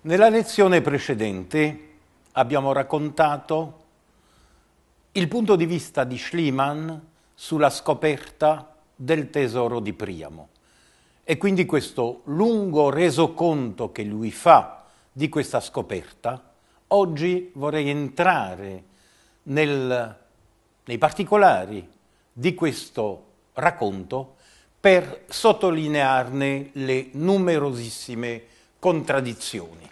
Nella lezione precedente abbiamo raccontato il punto di vista di Schliemann sulla scoperta del tesoro di Priamo e quindi questo lungo resoconto che lui fa di questa scoperta, oggi vorrei entrare nel, nei particolari di questo racconto per sottolinearne le numerosissime contraddizioni.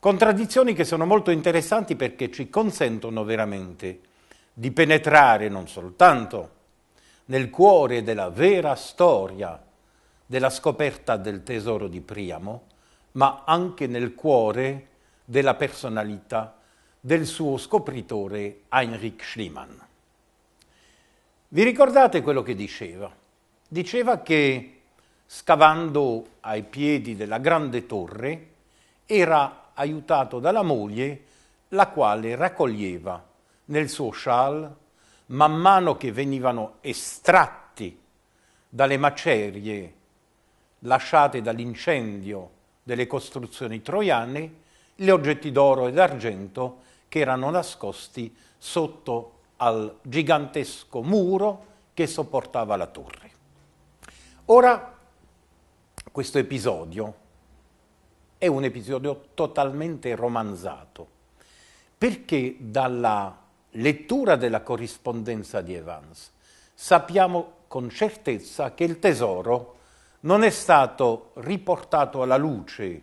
Contraddizioni che sono molto interessanti perché ci consentono veramente di penetrare non soltanto nel cuore della vera storia della scoperta del tesoro di Priamo, ma anche nel cuore della personalità del suo scopritore Heinrich Schliemann. Vi ricordate quello che diceva? Diceva che scavando ai piedi della grande torre, era aiutato dalla moglie, la quale raccoglieva nel suo scial, man mano che venivano estratti dalle macerie lasciate dall'incendio delle costruzioni troiane, gli oggetti d'oro e d'argento che erano nascosti sotto al gigantesco muro che sopportava la torre. Ora questo episodio è un episodio totalmente romanzato, perché dalla lettura della corrispondenza di Evans sappiamo con certezza che il tesoro non è stato riportato alla luce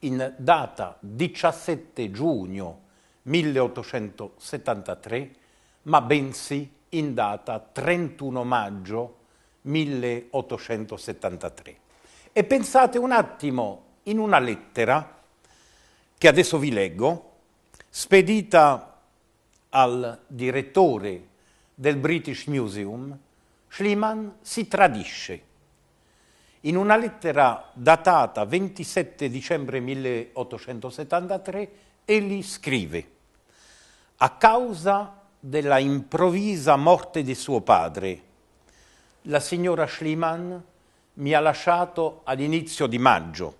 in data 17 giugno 1873, ma bensì in data 31 maggio 1873. E pensate un attimo in una lettera che adesso vi leggo, spedita al direttore del British Museum, Schliemann si tradisce. In una lettera datata 27 dicembre 1873, egli scrive a causa della improvvisa morte di suo padre, la signora Schliemann mi ha lasciato all'inizio di maggio.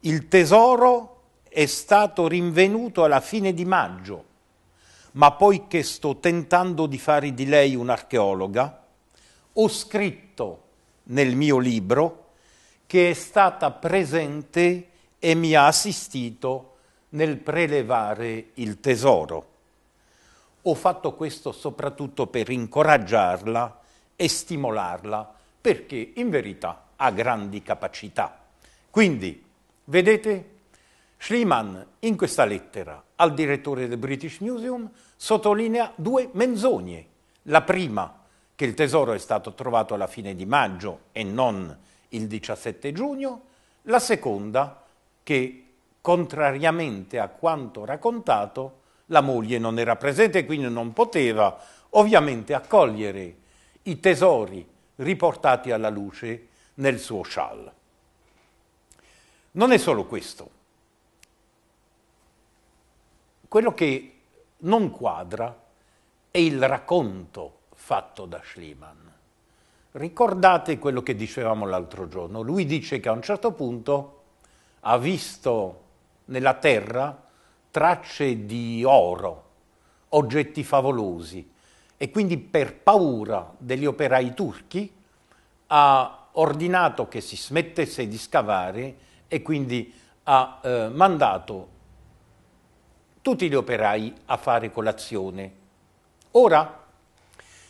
Il tesoro è stato rinvenuto alla fine di maggio, ma poiché sto tentando di fare di lei un'archeologa, ho scritto nel mio libro che è stata presente e mi ha assistito nel prelevare il tesoro. Ho fatto questo soprattutto per incoraggiarla e stimolarla perché in verità ha grandi capacità. Quindi, vedete, Schliemann in questa lettera al direttore del British Museum sottolinea due menzogne. La prima, che il tesoro è stato trovato alla fine di maggio e non il 17 giugno, la seconda, che contrariamente a quanto raccontato, la moglie non era presente, e quindi non poteva ovviamente accogliere i tesori riportati alla luce nel suo shawl. Non è solo questo. Quello che non quadra è il racconto fatto da Schliemann. Ricordate quello che dicevamo l'altro giorno. Lui dice che a un certo punto ha visto nella terra tracce di oro, oggetti favolosi, e quindi per paura degli operai turchi ha ordinato che si smettesse di scavare e quindi ha eh, mandato tutti gli operai a fare colazione. Ora,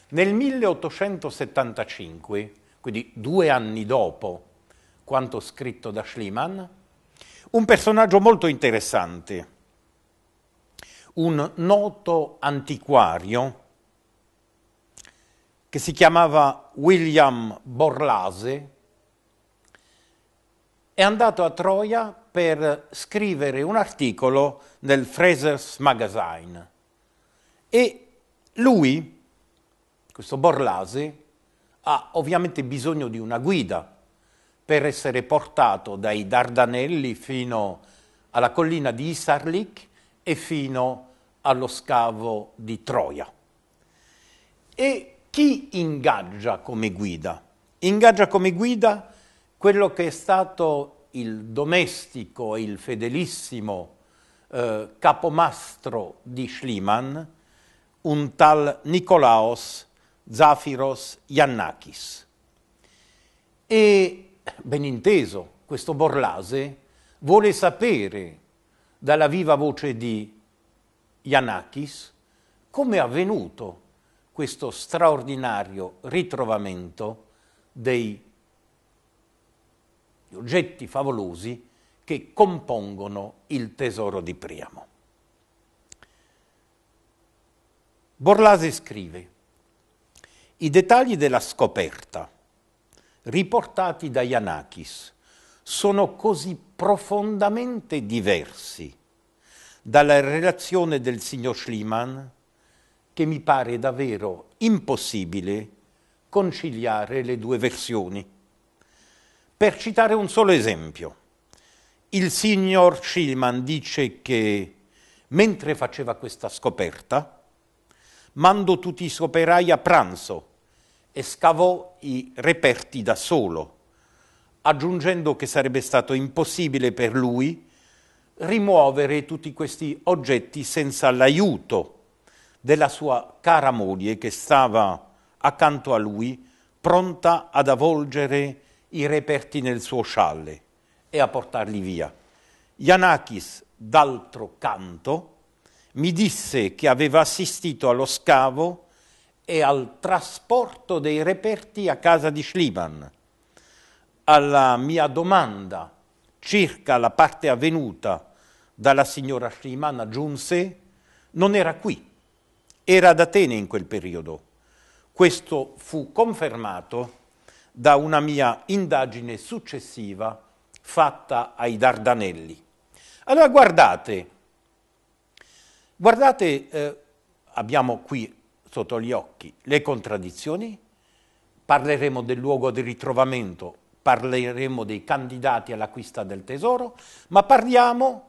nel 1875, quindi due anni dopo quanto scritto da Schliemann, un personaggio molto interessante, un noto antiquario, che si chiamava William Borlase, è andato a Troia per scrivere un articolo nel Fraser's Magazine e lui, questo Borlase, ha ovviamente bisogno di una guida per essere portato dai Dardanelli fino alla collina di Isarlik e fino allo scavo di Troia. E chi ingaggia come guida? Ingaggia come guida quello che è stato il domestico, e il fedelissimo eh, capomastro di Schliemann, un tal Nicolaos Zafiros Yannakis. E ben inteso, questo Borlase vuole sapere dalla viva voce di Yannakis come è avvenuto questo straordinario ritrovamento dei oggetti favolosi che compongono il tesoro di Priamo. Borlase scrive i dettagli della scoperta riportati da Yanakis sono così profondamente diversi dalla relazione del signor Schliemann che mi pare davvero impossibile conciliare le due versioni. Per citare un solo esempio, il signor Schillman dice che mentre faceva questa scoperta, mandò tutti i suoi operai a pranzo e scavò i reperti da solo, aggiungendo che sarebbe stato impossibile per lui rimuovere tutti questi oggetti senza l'aiuto della sua cara moglie che stava accanto a lui, pronta ad avvolgere i reperti nel suo scialle e a portarli via. Yanakis, d'altro canto, mi disse che aveva assistito allo scavo e al trasporto dei reperti a casa di Schliemann. Alla mia domanda circa la parte avvenuta dalla signora Schliemann aggiunse non era qui era ad Atene in quel periodo. Questo fu confermato da una mia indagine successiva fatta ai Dardanelli. Allora guardate, guardate, eh, abbiamo qui sotto gli occhi le contraddizioni, parleremo del luogo di ritrovamento, parleremo dei candidati all'acquista del tesoro, ma parliamo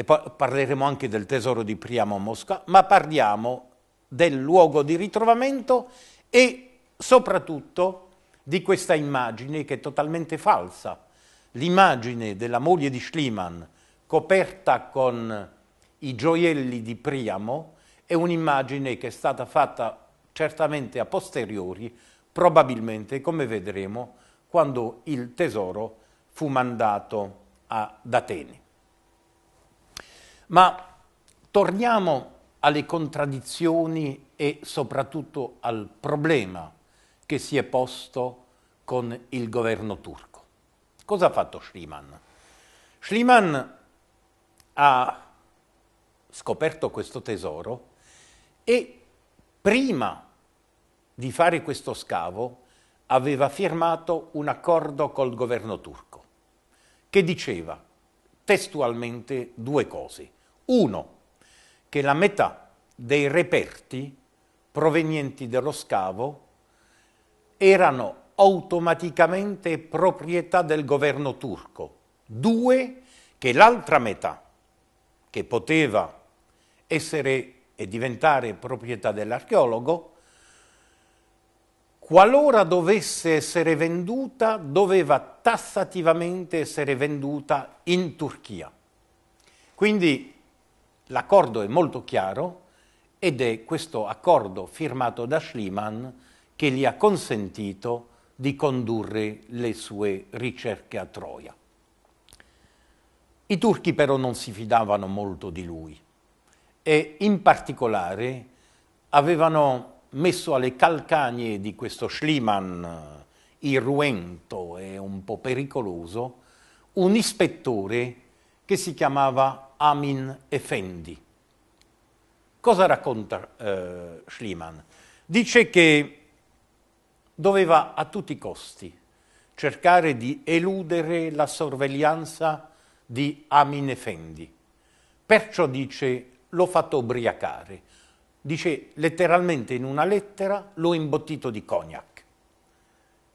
e poi parleremo anche del tesoro di Priamo a Mosca, ma parliamo del luogo di ritrovamento e soprattutto di questa immagine che è totalmente falsa. L'immagine della moglie di Schliemann coperta con i gioielli di Priamo è un'immagine che è stata fatta certamente a posteriori, probabilmente, come vedremo, quando il tesoro fu mandato ad Atene. Ma torniamo alle contraddizioni e soprattutto al problema che si è posto con il governo turco. Cosa ha fatto Schliemann? Schliemann ha scoperto questo tesoro e prima di fare questo scavo aveva firmato un accordo col governo turco che diceva testualmente due cose. Uno, che la metà dei reperti provenienti dallo scavo erano automaticamente proprietà del governo turco. Due, che l'altra metà, che poteva essere e diventare proprietà dell'archeologo, qualora dovesse essere venduta, doveva tassativamente essere venduta in Turchia. Quindi L'accordo è molto chiaro ed è questo accordo firmato da Schliemann che gli ha consentito di condurre le sue ricerche a Troia. I turchi però non si fidavano molto di lui e in particolare avevano messo alle calcagne di questo Schliemann irruento e un po' pericoloso un ispettore che si chiamava Amin Effendi. Cosa racconta eh, Schliemann? Dice che doveva a tutti i costi cercare di eludere la sorveglianza di Amin Effendi. Perciò dice l'ho fatto ubriacare. Dice letteralmente in una lettera l'ho imbottito di cognac.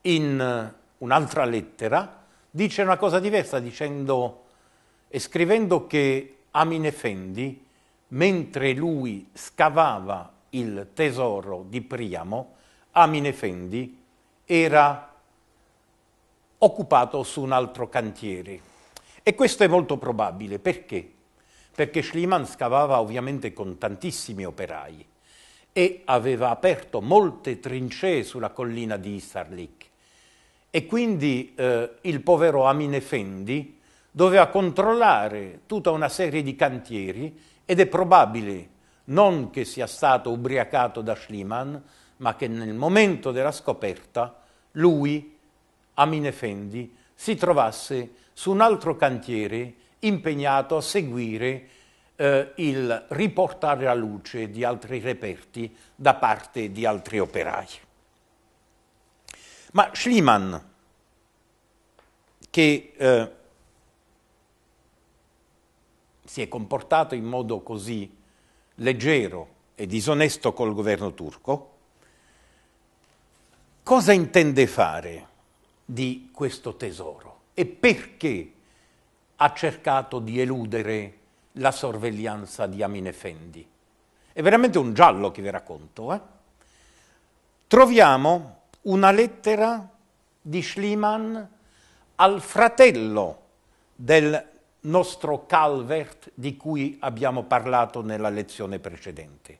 In eh, un'altra lettera dice una cosa diversa dicendo e scrivendo che Aminefendi, mentre lui scavava il tesoro di Priamo, Aminefendi era occupato su un altro cantiere. E questo è molto probabile, perché? Perché Schliemann scavava ovviamente con tantissimi operai e aveva aperto molte trincee sulla collina di Isarlik. E quindi eh, il povero Aminefendi doveva controllare tutta una serie di cantieri ed è probabile non che sia stato ubriacato da Schliemann, ma che nel momento della scoperta lui, Amin Aminefendi, si trovasse su un altro cantiere impegnato a seguire eh, il riportare alla luce di altri reperti da parte di altri operai. Ma Schliemann, che eh, si è comportato in modo così leggero e disonesto col governo turco, cosa intende fare di questo tesoro e perché ha cercato di eludere la sorveglianza di Amin Fendi. È veramente un giallo che vi racconto. Eh? Troviamo una lettera di Schliemann al fratello del nostro Calvert di cui abbiamo parlato nella lezione precedente,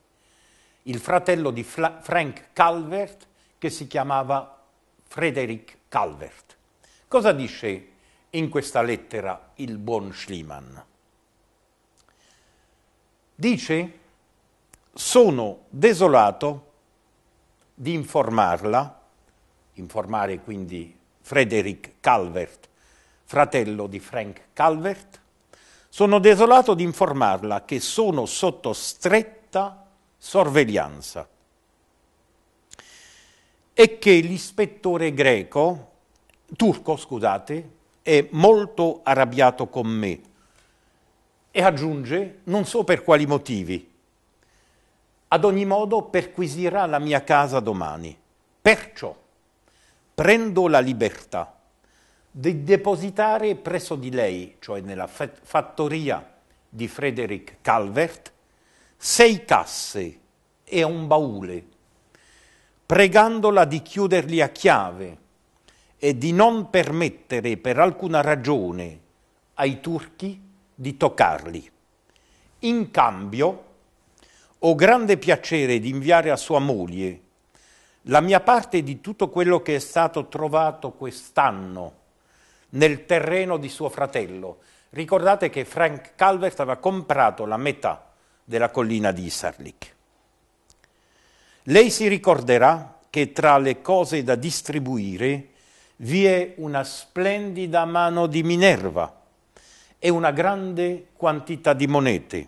il fratello di Fla Frank Calvert che si chiamava Frederick Calvert. Cosa dice in questa lettera il buon Schliemann? Dice, sono desolato di informarla, informare quindi Frederick Calvert fratello di Frank Calvert, sono desolato di informarla che sono sotto stretta sorveglianza e che l'ispettore greco, turco scusate, è molto arrabbiato con me e aggiunge, non so per quali motivi, ad ogni modo perquisirà la mia casa domani. Perciò prendo la libertà di depositare presso di lei, cioè nella fattoria di Frederick Calvert, sei casse e un baule, pregandola di chiuderli a chiave e di non permettere per alcuna ragione ai turchi di toccarli. In cambio, ho grande piacere di inviare a sua moglie la mia parte di tutto quello che è stato trovato quest'anno nel terreno di suo fratello. Ricordate che Frank Calvert aveva comprato la metà della collina di Isarlik. Lei si ricorderà che tra le cose da distribuire vi è una splendida mano di Minerva e una grande quantità di monete.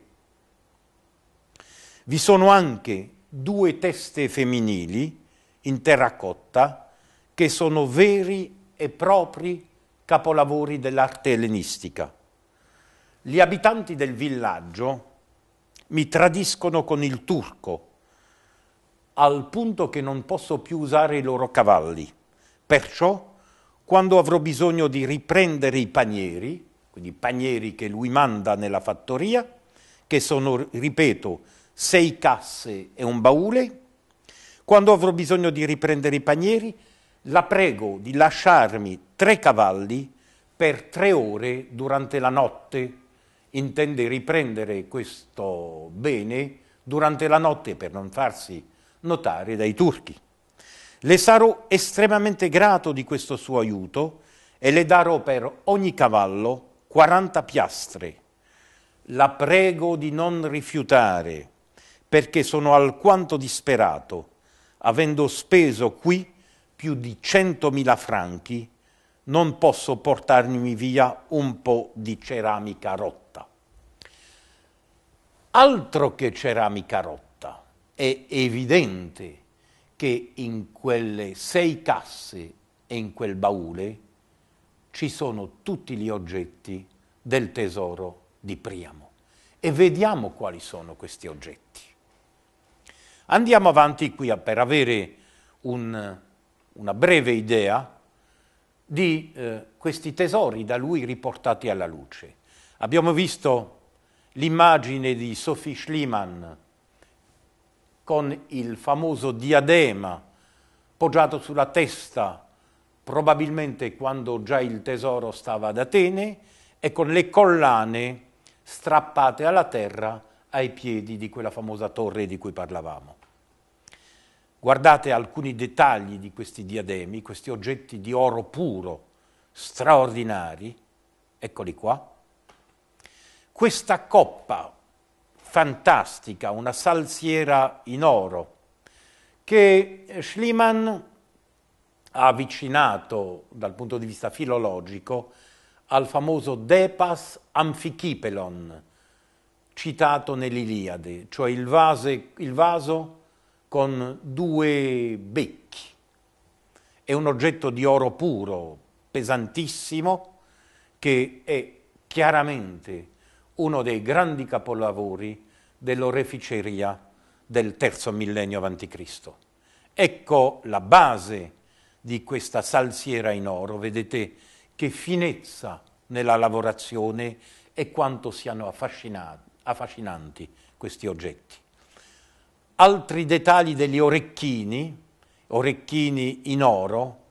Vi sono anche due teste femminili in terracotta che sono veri e propri capolavori dell'arte ellenistica. Gli abitanti del villaggio mi tradiscono con il turco, al punto che non posso più usare i loro cavalli. Perciò, quando avrò bisogno di riprendere i panieri, quindi i panieri che lui manda nella fattoria, che sono, ripeto, sei casse e un baule, quando avrò bisogno di riprendere i panieri, la prego di lasciarmi tre cavalli per tre ore durante la notte. Intende riprendere questo bene durante la notte per non farsi notare dai turchi. Le sarò estremamente grato di questo suo aiuto e le darò per ogni cavallo 40 piastre. La prego di non rifiutare, perché sono alquanto disperato, avendo speso qui più di 100.000 franchi non posso portarmi via un po' di ceramica rotta. Altro che ceramica rotta, è evidente che in quelle sei casse e in quel baule ci sono tutti gli oggetti del tesoro di Priamo. E vediamo quali sono questi oggetti. Andiamo avanti qui per avere un, una breve idea di eh, questi tesori da lui riportati alla luce. Abbiamo visto l'immagine di Sophie Schliemann con il famoso diadema poggiato sulla testa, probabilmente quando già il tesoro stava ad Atene, e con le collane strappate alla terra ai piedi di quella famosa torre di cui parlavamo. Guardate alcuni dettagli di questi diademi, questi oggetti di oro puro, straordinari, eccoli qua. Questa coppa fantastica, una salsiera in oro, che Schliemann ha avvicinato dal punto di vista filologico al famoso Depas Amfichipelon, citato nell'Iliade, cioè il, vase, il vaso con due becchi. È un oggetto di oro puro, pesantissimo, che è chiaramente uno dei grandi capolavori dell'oreficeria del terzo millennio a.C. Ecco la base di questa salsiera in oro, vedete che finezza nella lavorazione e quanto siano affascinanti questi oggetti altri dettagli degli orecchini, orecchini in oro,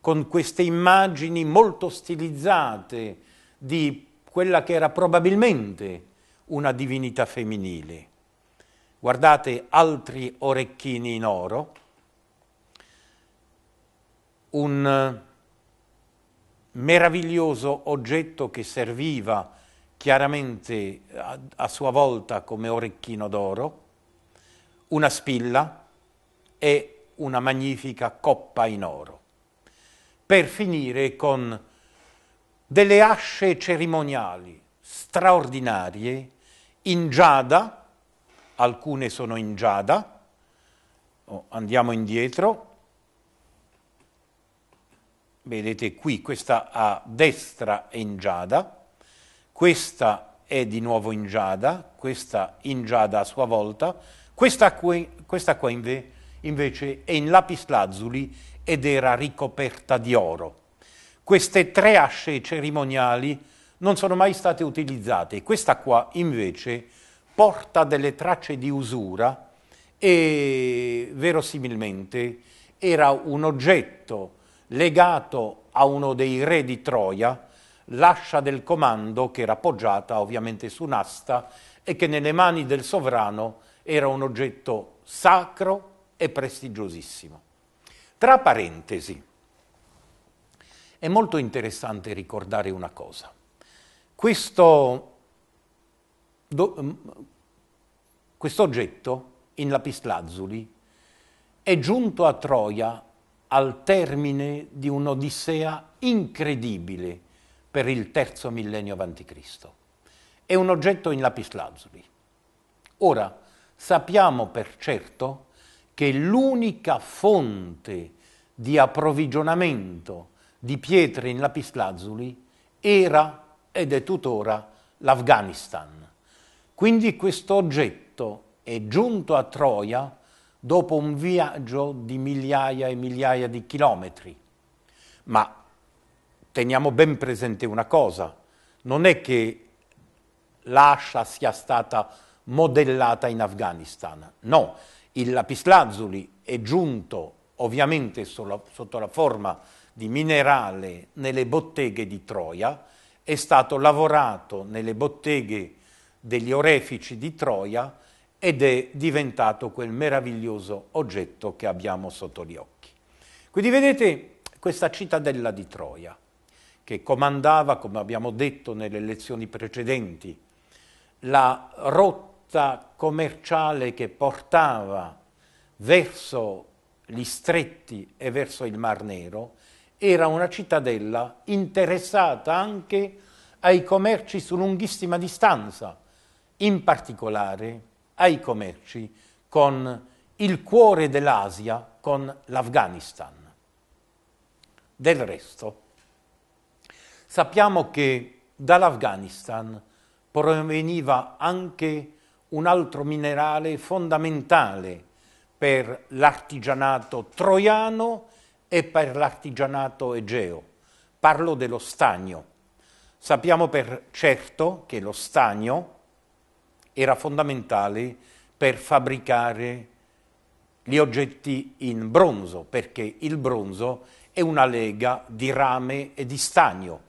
con queste immagini molto stilizzate di quella che era probabilmente una divinità femminile. Guardate altri orecchini in oro, un eh, meraviglioso oggetto che serviva chiaramente eh, a, a sua volta come orecchino d'oro, una spilla e una magnifica coppa in oro, per finire con delle asce cerimoniali straordinarie in giada, alcune sono in giada, oh, andiamo indietro, vedete qui questa a destra è in giada, questa è di nuovo in giada, questa in giada a sua volta, Quest'acqua, quest'acqua invece è in lapislazzuli ed era ricoperta di oro. Queste tre asce cerimoniali non sono mai state utilizzate. Questa qua invece porta delle tracce di usura e verosimilmente era un oggetto legato a uno dei re di Troia, l'ascia del comando che era appoggiata ovviamente su un'asta e che nelle mani del sovrano era un oggetto sacro e prestigiosissimo. Tra parentesi, è molto interessante ricordare una cosa. Questo, do, mm, questo oggetto in lapislazzuli è giunto a Troia al termine di un'odissea incredibile per il terzo millennio a.C. È un oggetto in lapislazzuli. Ora, sappiamo per certo che l'unica fonte di approvvigionamento di pietre in lapislazzuli era ed è tuttora l'Afghanistan. Quindi questo oggetto è giunto a Troia dopo un viaggio di migliaia e migliaia di chilometri. Ma teniamo ben presente una cosa, non è che l'ascia sia stata modellata in Afghanistan. No, il lapislazzuli è giunto ovviamente sotto la forma di minerale nelle botteghe di Troia, è stato lavorato nelle botteghe degli orefici di Troia ed è diventato quel meraviglioso oggetto che abbiamo sotto gli occhi. Quindi vedete questa cittadella di Troia, che comandava, come abbiamo detto nelle lezioni precedenti, la rotta rotta commerciale che portava verso gli stretti e verso il Mar Nero era una cittadella interessata anche ai commerci su lunghissima distanza, in particolare ai commerci con il cuore dell'Asia, con l'Afghanistan. Del resto, sappiamo che dall'Afghanistan proveniva anche un altro minerale fondamentale per l'artigianato troiano e per l'artigianato egeo. Parlo dello stagno. Sappiamo per certo che lo stagno era fondamentale per fabbricare gli oggetti in bronzo, perché il bronzo è una lega di rame e di stagno.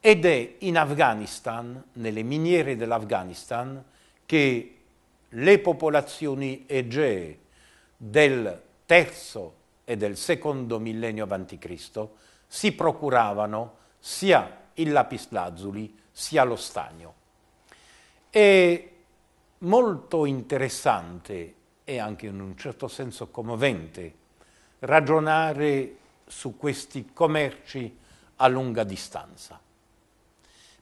Ed è in Afghanistan, nelle miniere dell'Afghanistan, che le popolazioni egee del terzo e del secondo millennio a.C. si procuravano sia il lapislazzuli sia lo stagno. È molto interessante e anche in un certo senso commovente ragionare su questi commerci a lunga distanza,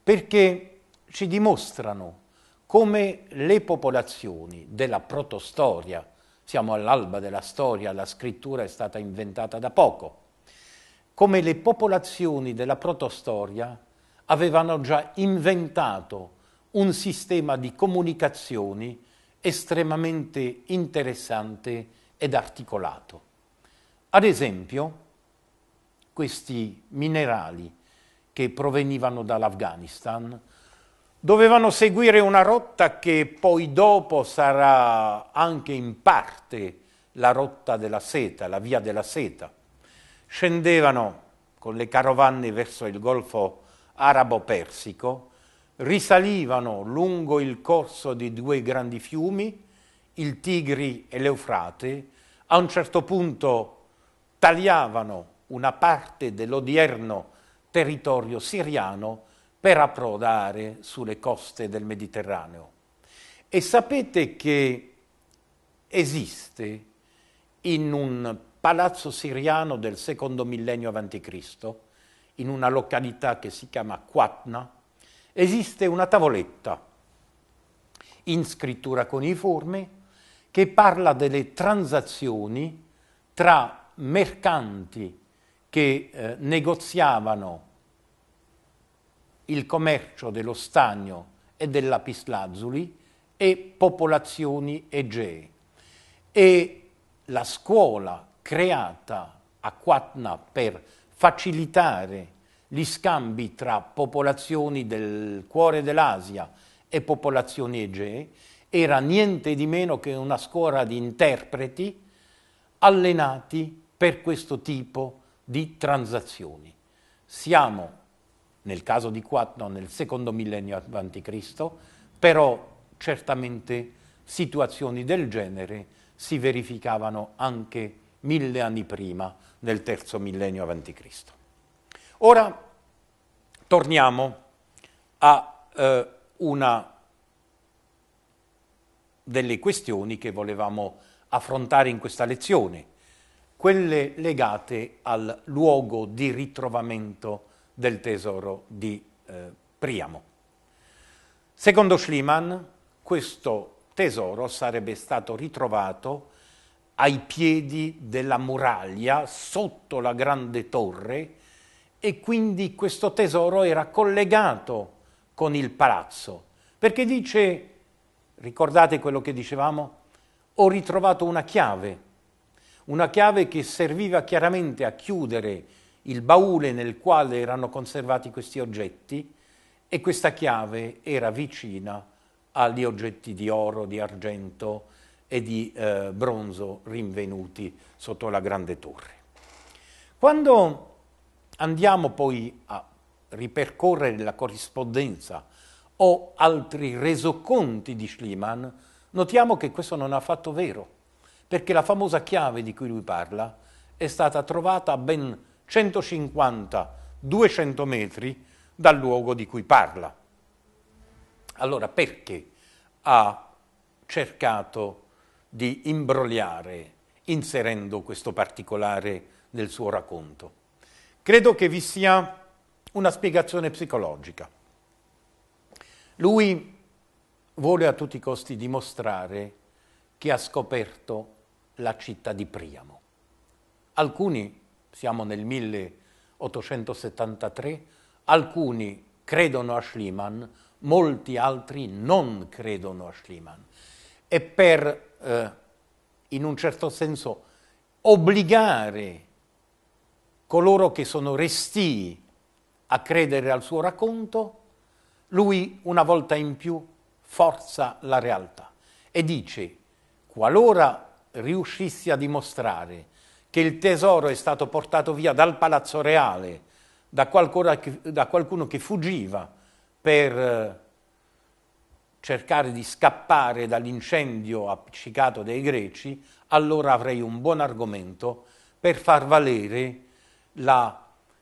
perché ci dimostrano come le popolazioni della protostoria, siamo all'alba della storia, la scrittura è stata inventata da poco, come le popolazioni della protostoria avevano già inventato un sistema di comunicazioni estremamente interessante ed articolato. Ad esempio, questi minerali che provenivano dall'Afghanistan dovevano seguire una rotta che poi dopo sarà anche in parte la rotta della seta, la via della seta. Scendevano con le carovane verso il golfo arabo-persico, risalivano lungo il corso di due grandi fiumi, il Tigri e l'Eufrate, a un certo punto tagliavano una parte dell'odierno territorio siriano per approdare sulle coste del Mediterraneo. E sapete che esiste in un palazzo siriano del secondo millennio a.C., in una località che si chiama Quatna, esiste una tavoletta in scrittura coniforme che parla delle transazioni tra mercanti che eh, negoziavano il commercio dello stagno e del lapislazzuli e popolazioni egee. E la scuola creata a Quatna per facilitare gli scambi tra popolazioni del cuore dell'Asia e popolazioni egee era niente di meno che una scuola di interpreti allenati per questo tipo di transazioni. Siamo nel caso di Quatno nel secondo millennio avanti Cristo, però certamente situazioni del genere si verificavano anche mille anni prima, nel terzo millennio avanti Cristo. Ora torniamo a eh, una delle questioni che volevamo affrontare in questa lezione, quelle legate al luogo di ritrovamento del tesoro di eh, Priamo. Secondo Schliemann, questo tesoro sarebbe stato ritrovato ai piedi della muraglia, sotto la grande torre, e quindi questo tesoro era collegato con il palazzo, perché dice, ricordate quello che dicevamo? Ho ritrovato una chiave, una chiave che serviva chiaramente a chiudere il baule nel quale erano conservati questi oggetti e questa chiave era vicina agli oggetti di oro, di argento e di eh, bronzo rinvenuti sotto la grande torre. Quando andiamo poi a ripercorrere la corrispondenza o altri resoconti di Schliemann, notiamo che questo non è affatto vero, perché la famosa chiave di cui lui parla è stata trovata ben 150-200 metri dal luogo di cui parla. Allora perché ha cercato di imbrogliare inserendo questo particolare nel suo racconto? Credo che vi sia una spiegazione psicologica. Lui vuole a tutti i costi dimostrare che ha scoperto la città di Priamo. Alcuni siamo nel 1873, alcuni credono a Schliemann, molti altri non credono a Schliemann. E per, eh, in un certo senso, obbligare coloro che sono restii a credere al suo racconto, lui una volta in più forza la realtà e dice, qualora riuscissi a dimostrare che il tesoro è stato portato via dal palazzo reale, da qualcuno che, da qualcuno che fuggiva per eh, cercare di scappare dall'incendio appiccicato dei greci, allora avrei un buon argomento per far valere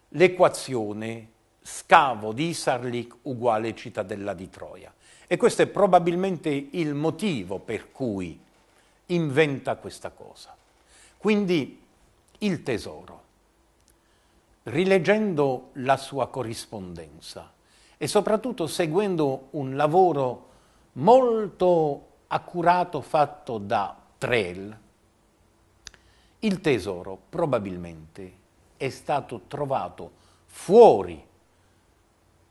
l'equazione scavo di Isarlik uguale cittadella di Troia. E questo è probabilmente il motivo per cui inventa questa cosa. Quindi il tesoro. Rileggendo la sua corrispondenza e soprattutto seguendo un lavoro molto accurato fatto da Trell, il tesoro probabilmente è stato trovato fuori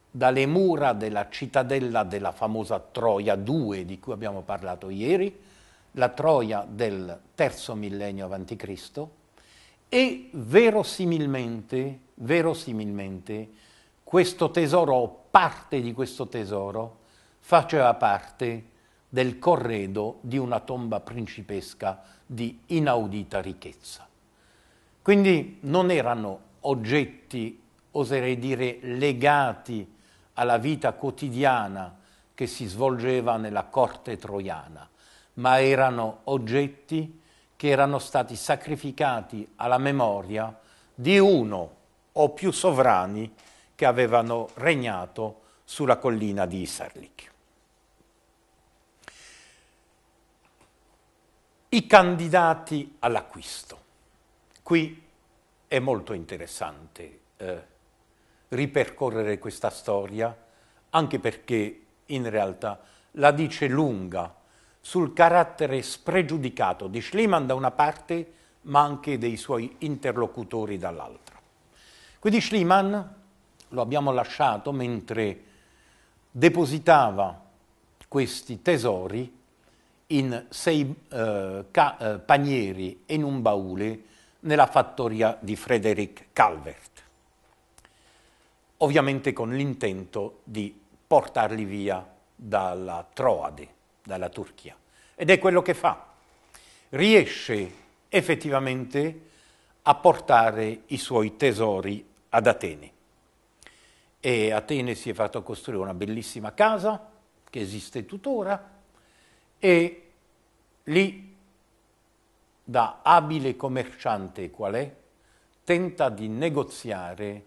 dalle mura della cittadella della famosa Troia 2 di cui abbiamo parlato ieri, la Troia del terzo millennio a.C., e verosimilmente, verosimilmente questo tesoro o parte di questo tesoro faceva parte del corredo di una tomba principesca di inaudita ricchezza. Quindi non erano oggetti, oserei dire, legati alla vita quotidiana che si svolgeva nella corte troiana, ma erano oggetti che erano stati sacrificati alla memoria di uno o più sovrani che avevano regnato sulla collina di Iserlik. I candidati all'acquisto. Qui è molto interessante eh, ripercorrere questa storia, anche perché in realtà la dice lunga sul carattere spregiudicato di Schliemann da una parte, ma anche dei suoi interlocutori dall'altra. Quindi Schliemann lo abbiamo lasciato mentre depositava questi tesori in sei eh, eh, panieri e in un baule nella fattoria di Frederick Calvert, ovviamente con l'intento di portarli via dalla Troade dalla Turchia. Ed è quello che fa. Riesce effettivamente a portare i suoi tesori ad Atene. E Atene si è fatto costruire una bellissima casa, che esiste tuttora, e lì, da abile commerciante qual è, tenta di negoziare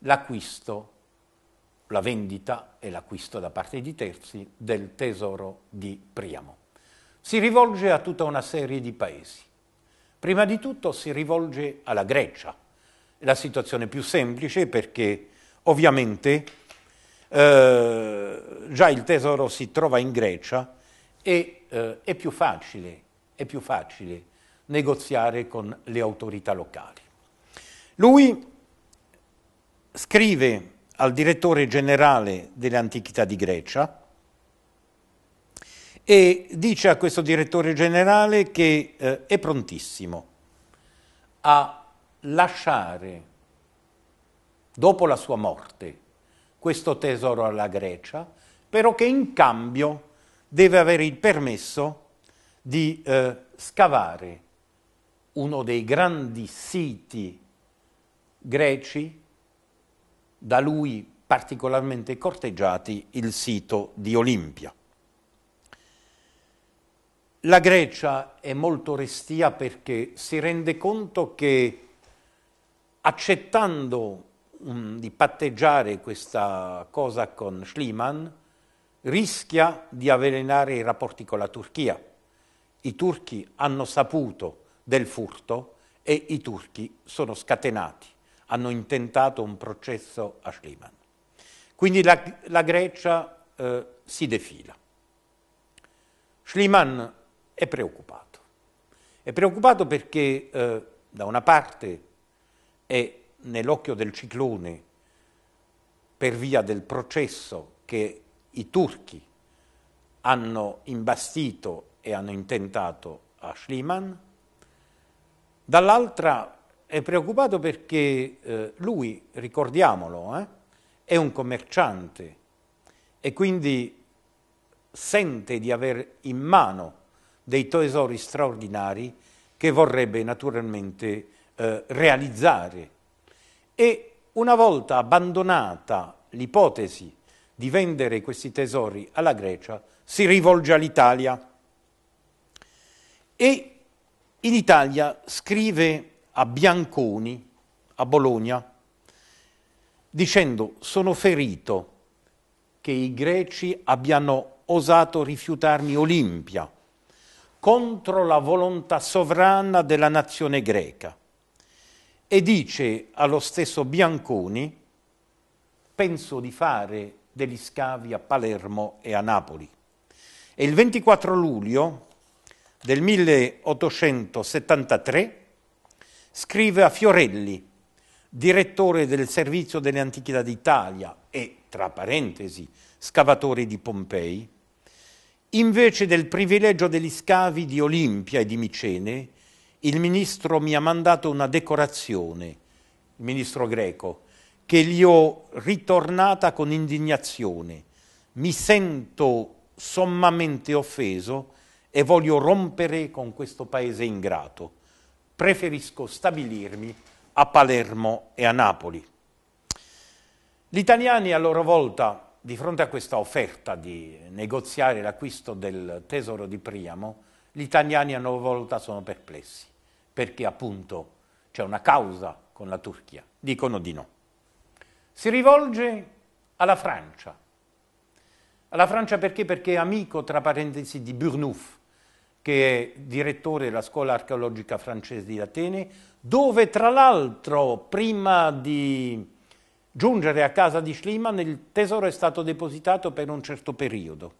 l'acquisto la vendita e l'acquisto da parte di terzi del tesoro di Priamo. Si rivolge a tutta una serie di paesi. Prima di tutto si rivolge alla Grecia. la situazione più semplice perché ovviamente eh, già il tesoro si trova in Grecia e eh, è, più facile, è più facile negoziare con le autorità locali. Lui scrive al direttore generale delle antichità di Grecia e dice a questo direttore generale che eh, è prontissimo a lasciare dopo la sua morte questo tesoro alla Grecia, però che in cambio deve avere il permesso di eh, scavare uno dei grandi siti greci da lui particolarmente corteggiati il sito di Olimpia. La Grecia è molto restia perché si rende conto che accettando um, di patteggiare questa cosa con Schliemann rischia di avvelenare i rapporti con la Turchia. I turchi hanno saputo del furto e i turchi sono scatenati hanno intentato un processo a Schliemann. Quindi la, la Grecia eh, si defila. Schliemann è preoccupato. È preoccupato perché eh, da una parte è nell'occhio del ciclone per via del processo che i turchi hanno imbastito e hanno intentato a Schliemann, dall'altra è preoccupato perché eh, lui, ricordiamolo, eh, è un commerciante e quindi sente di avere in mano dei tesori straordinari che vorrebbe naturalmente eh, realizzare. E una volta abbandonata l'ipotesi di vendere questi tesori alla Grecia, si rivolge all'Italia e in Italia scrive a Bianconi, a Bologna, dicendo sono ferito che i greci abbiano osato rifiutarmi Olimpia contro la volontà sovrana della nazione greca e dice allo stesso Bianconi penso di fare degli scavi a Palermo e a Napoli. E il 24 luglio del 1873 Scrive a Fiorelli, direttore del Servizio delle Antichità d'Italia e, tra parentesi, scavatore di Pompei, invece del privilegio degli scavi di Olimpia e di Micene, il ministro mi ha mandato una decorazione, il ministro greco, che gli ho ritornata con indignazione. Mi sento sommamente offeso e voglio rompere con questo paese ingrato preferisco stabilirmi a Palermo e a Napoli. Gli italiani a loro volta, di fronte a questa offerta di negoziare l'acquisto del tesoro di Priamo, gli italiani a loro volta sono perplessi, perché appunto c'è una causa con la Turchia, dicono di no. Si rivolge alla Francia, alla Francia perché? Perché è amico, tra parentesi, di Burnouf, che è direttore della scuola archeologica francese di Atene, dove tra l'altro prima di giungere a casa di Schliemann il tesoro è stato depositato per un certo periodo.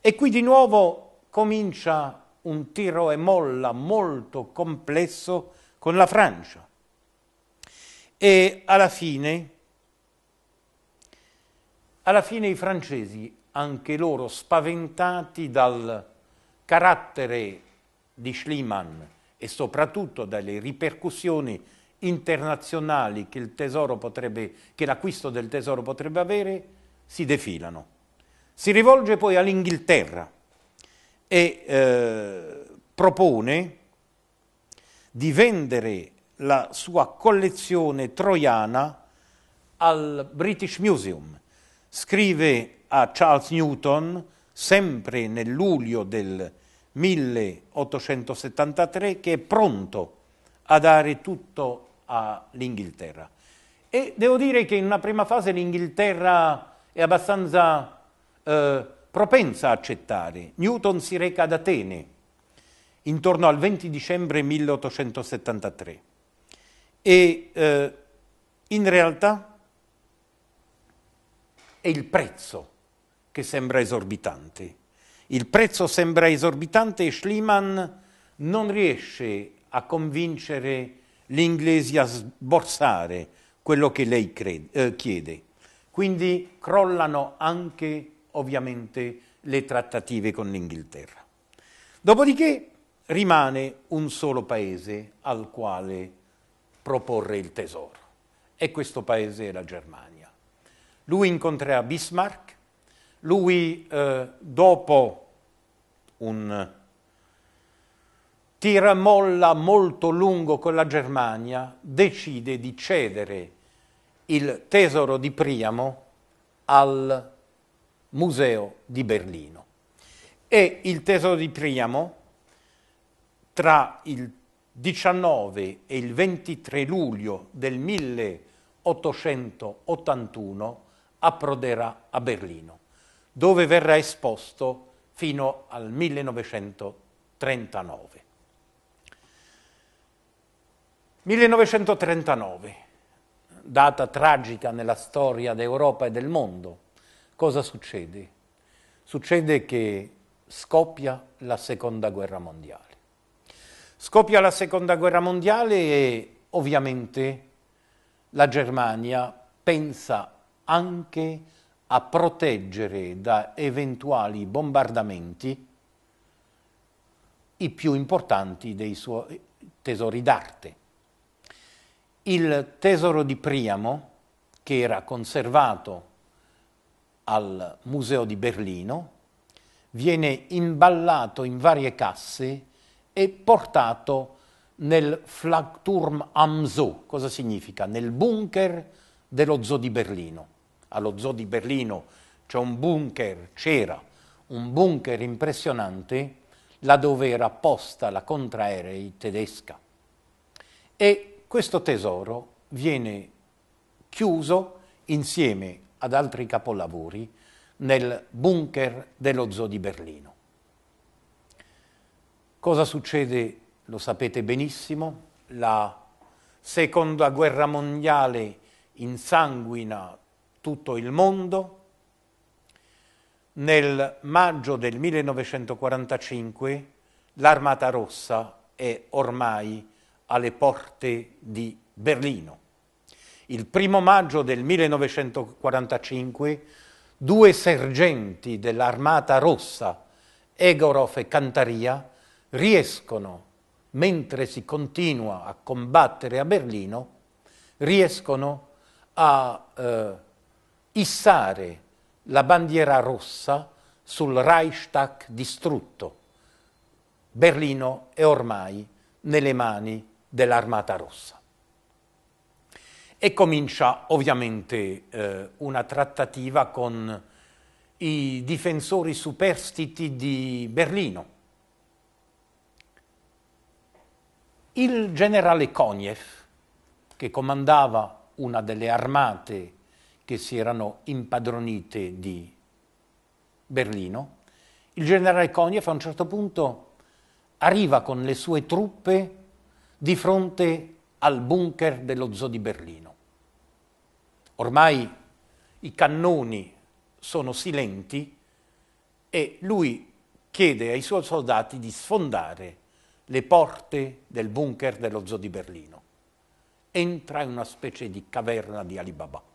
E qui di nuovo comincia un tiro e molla molto complesso con la Francia. E alla fine, alla fine i francesi, anche loro spaventati dal carattere di Schliemann e soprattutto dalle ripercussioni internazionali che, potrebbe, che l'acquisto del tesoro potrebbe avere, si defilano. Si rivolge poi all'Inghilterra e eh, propone di vendere la sua collezione troiana al British Museum. Scrive a Charles Newton, sempre nel luglio del 1873, che è pronto a dare tutto all'Inghilterra. E devo dire che in una prima fase l'Inghilterra è abbastanza eh, propensa a accettare. Newton si reca ad Atene intorno al 20 dicembre 1873 e eh, in realtà è il prezzo che sembra esorbitante. Il prezzo sembra esorbitante e Schliemann non riesce a convincere gli inglesi a sborsare quello che lei crede, eh, chiede. Quindi crollano anche, ovviamente, le trattative con l'Inghilterra. Dopodiché rimane un solo paese al quale proporre il tesoro, e questo paese è la Germania. Lui incontrerà Bismarck, lui, eh, dopo un tiramolla molto lungo con la Germania, decide di cedere il tesoro di Priamo al Museo di Berlino. E il tesoro di Priamo, tra il 19 e il 23 luglio del 1881, approderà a Berlino dove verrà esposto fino al 1939. 1939, data tragica nella storia d'Europa e del mondo, cosa succede? Succede che scoppia la Seconda Guerra Mondiale. Scoppia la Seconda Guerra Mondiale e ovviamente la Germania pensa anche a a proteggere da eventuali bombardamenti i più importanti dei suoi tesori d'arte. Il tesoro di Priamo, che era conservato al Museo di Berlino, viene imballato in varie casse e portato nel Flakturm am Zoo. Cosa significa? Nel bunker dello zoo di Berlino allo zoo di Berlino c'è un bunker, c'era un bunker impressionante laddove era posta la contraerei tedesca. E questo tesoro viene chiuso insieme ad altri capolavori nel bunker dello zoo di Berlino. Cosa succede? Lo sapete benissimo, la seconda guerra mondiale insanguina tutto il mondo, nel maggio del 1945 l'Armata Rossa è ormai alle porte di Berlino. Il primo maggio del 1945 due sergenti dell'Armata Rossa, Egorov e Cantaria, riescono, mentre si continua a combattere a Berlino, riescono a eh, issare la bandiera rossa sul Reichstag distrutto. Berlino è ormai nelle mani dell'Armata Rossa. E comincia ovviamente eh, una trattativa con i difensori superstiti di Berlino. Il generale Koniev, che comandava una delle armate che si erano impadronite di Berlino, il generale Koniev a un certo punto arriva con le sue truppe di fronte al bunker dello zoo di Berlino. Ormai i cannoni sono silenti e lui chiede ai suoi soldati di sfondare le porte del bunker dello zoo di Berlino. Entra in una specie di caverna di Alibaba.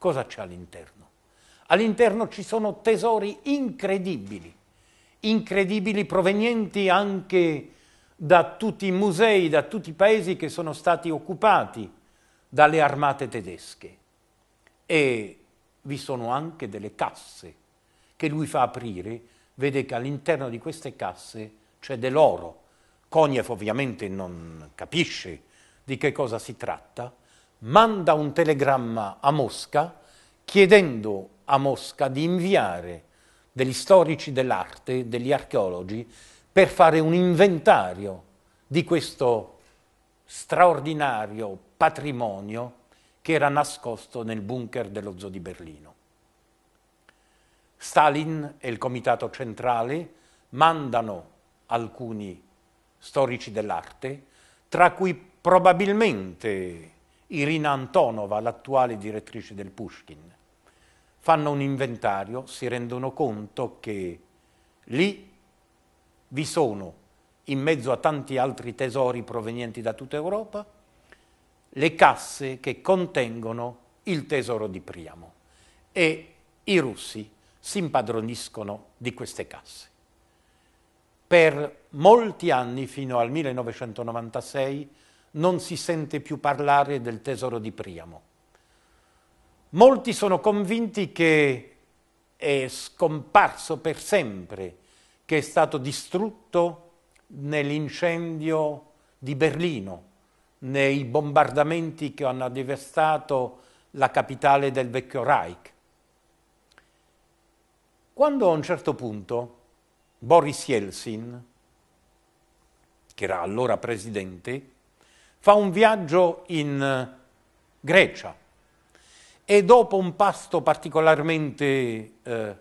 Cosa c'è all'interno? All'interno ci sono tesori incredibili, incredibili provenienti anche da tutti i musei, da tutti i paesi che sono stati occupati dalle armate tedesche. E vi sono anche delle casse che lui fa aprire, vede che all'interno di queste casse c'è dell'oro. Koniev ovviamente non capisce di che cosa si tratta, manda un telegramma a Mosca chiedendo a Mosca di inviare degli storici dell'arte, degli archeologi, per fare un inventario di questo straordinario patrimonio che era nascosto nel bunker dello zoo di Berlino. Stalin e il Comitato Centrale mandano alcuni storici dell'arte, tra cui probabilmente Irina Antonova, l'attuale direttrice del Pushkin. Fanno un inventario, si rendono conto che lì vi sono, in mezzo a tanti altri tesori provenienti da tutta Europa, le casse che contengono il tesoro di Priamo e i russi si impadroniscono di queste casse. Per molti anni, fino al 1996, non si sente più parlare del tesoro di Priamo. Molti sono convinti che è scomparso per sempre, che è stato distrutto nell'incendio di Berlino, nei bombardamenti che hanno devastato la capitale del vecchio Reich. Quando a un certo punto Boris Yeltsin, che era allora presidente, fa un viaggio in eh, Grecia e dopo un pasto particolarmente eh,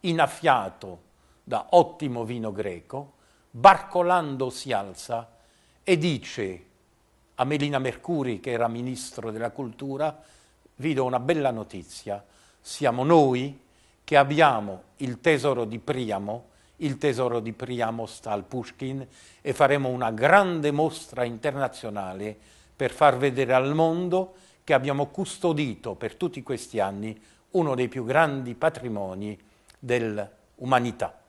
inaffiato da ottimo vino greco, barcolando si alza e dice a Melina Mercuri, che era ministro della cultura, vi do una bella notizia, siamo noi che abbiamo il tesoro di Priamo il tesoro di Priamo sta al Pushkin e faremo una grande mostra internazionale per far vedere al mondo che abbiamo custodito per tutti questi anni uno dei più grandi patrimoni dell'umanità.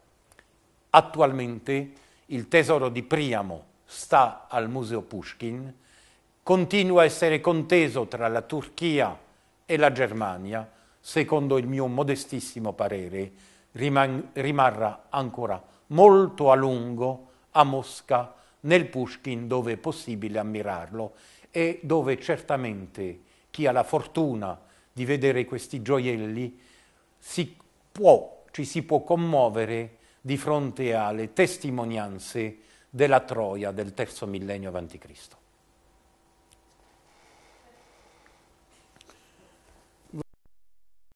Attualmente il tesoro di Priamo sta al Museo Pushkin, continua a essere conteso tra la Turchia e la Germania, secondo il mio modestissimo parere, rimarrà ancora molto a lungo a Mosca, nel Pushkin, dove è possibile ammirarlo e dove certamente chi ha la fortuna di vedere questi gioielli si può, ci si può commuovere di fronte alle testimonianze della Troia del terzo millennio a.C.